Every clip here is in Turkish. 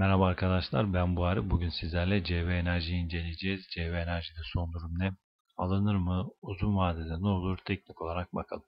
Merhaba arkadaşlar ben Buhari. Bugün sizlerle CV Enerji'yi inceleyeceğiz. CV Enerji'de son durum ne? Alınır mı? Uzun vadede ne olur? Teknik olarak bakalım.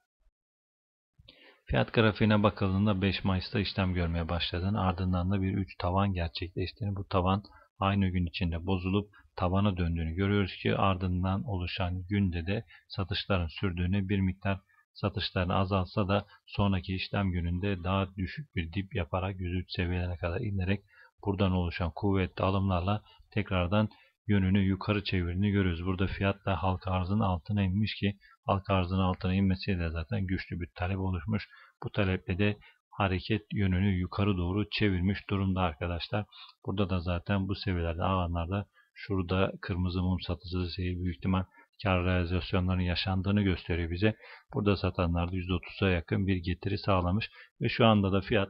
Fiyat grafiğine bakıldığında 5 Mayıs'ta işlem görmeye başladığını ardından da bir 3 tavan gerçekleştiğini bu tavan aynı gün içinde bozulup tavana döndüğünü görüyoruz ki ardından oluşan günde de satışların sürdüğünü bir miktar satışların azalsa da sonraki işlem gününde daha düşük bir dip yaparak 103 seviyelerine kadar inerek buradan oluşan kuvvetli alımlarla tekrardan yönünü yukarı çevirdiğini görüyoruz. Burada fiyat da halka arzının altına inmiş ki halka arzının altına inmesiyle zaten güçlü bir talep oluşmuş. Bu taleple de hareket yönünü yukarı doğru çevirmiş durumda arkadaşlar. Burada da zaten bu seviyelerde alanlarda şurada kırmızı mum satıcısı seyir büyük ihtimal kar realizasyonlarının yaşandığını gösteriyor bize. Burada satanlar satanlarda %30'a yakın bir getiri sağlamış ve şu anda da fiyat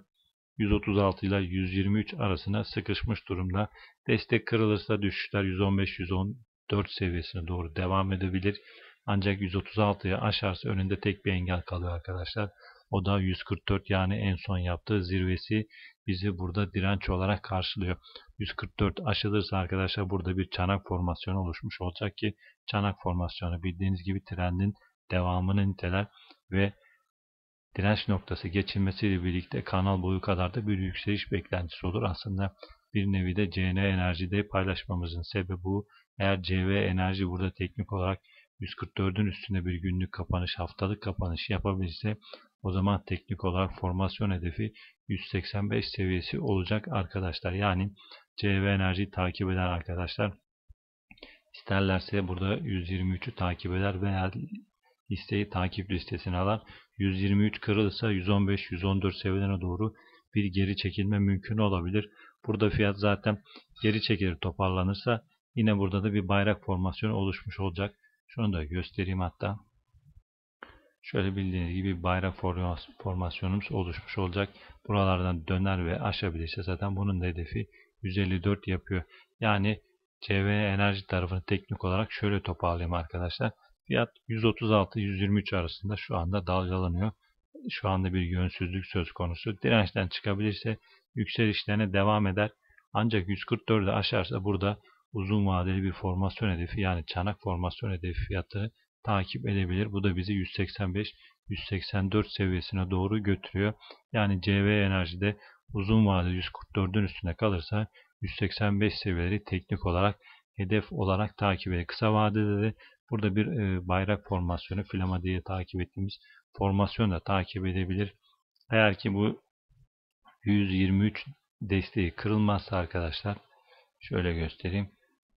136 ile 123 arasına sıkışmış durumda. Destek kırılırsa düşüşler 115-114 seviyesine doğru devam edebilir. Ancak 136'yı aşarsa önünde tek bir engel kalıyor arkadaşlar. O da 144 yani en son yaptığı zirvesi bizi burada direnç olarak karşılıyor. 144 aşılırsa arkadaşlar burada bir çanak formasyonu oluşmuş olacak ki çanak formasyonu bildiğiniz gibi trendin devamını niteler ve direnç noktası geçilmesiyle birlikte kanal boyu kadar da bir yükseliş beklentisi olur. Aslında bir nevi de CN enerjide paylaşmamızın sebebi bu. Eğer CV enerji burada teknik olarak 144'ün üstünde bir günlük kapanış, haftalık kapanış yapabilirse, o zaman teknik olarak formasyon hedefi 185 seviyesi olacak arkadaşlar. Yani CV enerjiyi takip eden arkadaşlar isterlerse burada 123'ü takip eder veya listeyi takip listesine alan 123 kırılırsa 115-114 seviyelerine doğru bir geri çekilme mümkün olabilir. Burada fiyat zaten geri çekilir toparlanırsa yine burada da bir bayrak formasyonu oluşmuş olacak. Şunu da göstereyim hatta. Şöyle bildiğiniz gibi bayrak formasyonumuz oluşmuş olacak. Buralardan döner ve aşabilirse zaten bunun da hedefi 154 yapıyor. Yani CV enerji tarafını teknik olarak şöyle toparlayayım arkadaşlar. Fiyat 136-123 arasında şu anda dalgalanıyor. Şu anda bir yönsüzlük söz konusu. Dirençten çıkabilirse yükselişlerine devam eder. Ancak 144'ü aşarsa burada uzun vadeli bir formasyon hedefi yani çanak formasyon hedefi fiyatı takip edebilir. Bu da bizi 185-184 seviyesine doğru götürüyor. Yani CV enerjide uzun vadeli 144'ün üstüne kalırsa 185 seviyeleri teknik olarak hedef olarak takip edilir. Kısa vadede de Burada bir e, bayrak formasyonu flama diye takip ettiğimiz formasyon da takip edebilir. Eğer ki bu 123 desteği kırılmazsa arkadaşlar şöyle göstereyim.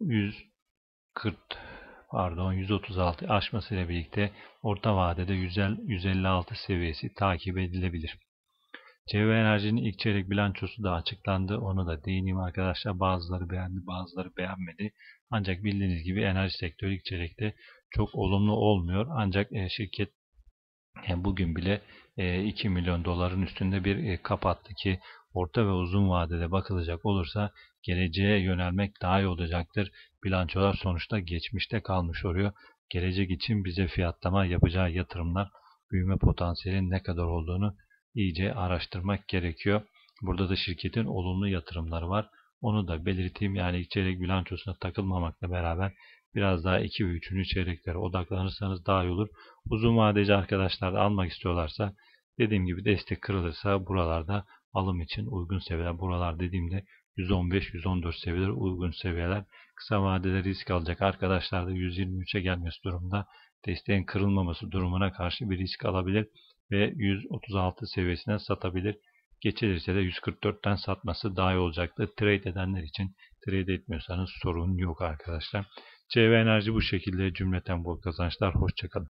140 pardon 136 aşmasıyla birlikte orta vadede 156 seviyesi takip edilebilir. CV Enerji'nin ilk çeyrek bilançosu da açıklandı. Onu da değineyim arkadaşlar. Bazıları beğendi, bazıları beğenmedi. Ancak bildiğiniz gibi enerji sektörü ilk çeyrekte çok olumlu olmuyor. Ancak e, şirket e, bugün bile 2 e, milyon doların üstünde bir kapattı ki orta ve uzun vadede bakılacak olursa geleceğe yönelmek daha iyi olacaktır. Bilançolar sonuçta geçmişte kalmış oluyor. Gelecek için bize fiyatlama yapacağı yatırımlar büyüme potansiyelinin ne kadar olduğunu iyice araştırmak gerekiyor. Burada da şirketin olumlu yatırımları var. Onu da belirteyim yani çeyrek bilançosuna takılmamakla beraber biraz daha 2 ve 3. çeyreklere odaklanırsanız daha iyi olur. Uzun vadeci arkadaşlar da almak istiyorlarsa dediğim gibi destek kırılırsa buralarda alım için uygun seviyeler. Buralar dediğimde 115-114 seviyeler uygun seviyeler. Kısa vadede risk alacak arkadaşlar da 123'e gelmesi durumda desteğin kırılmaması durumuna karşı bir risk alabilir ve 136 seviyesine satabilir. Geçilirse de 144'ten satması daha iyi olacaktı. Trade edenler için trade etmiyorsanız sorun yok arkadaşlar. CV Enerji bu şekilde cümleten bol kazançlar. Hoşçakalın.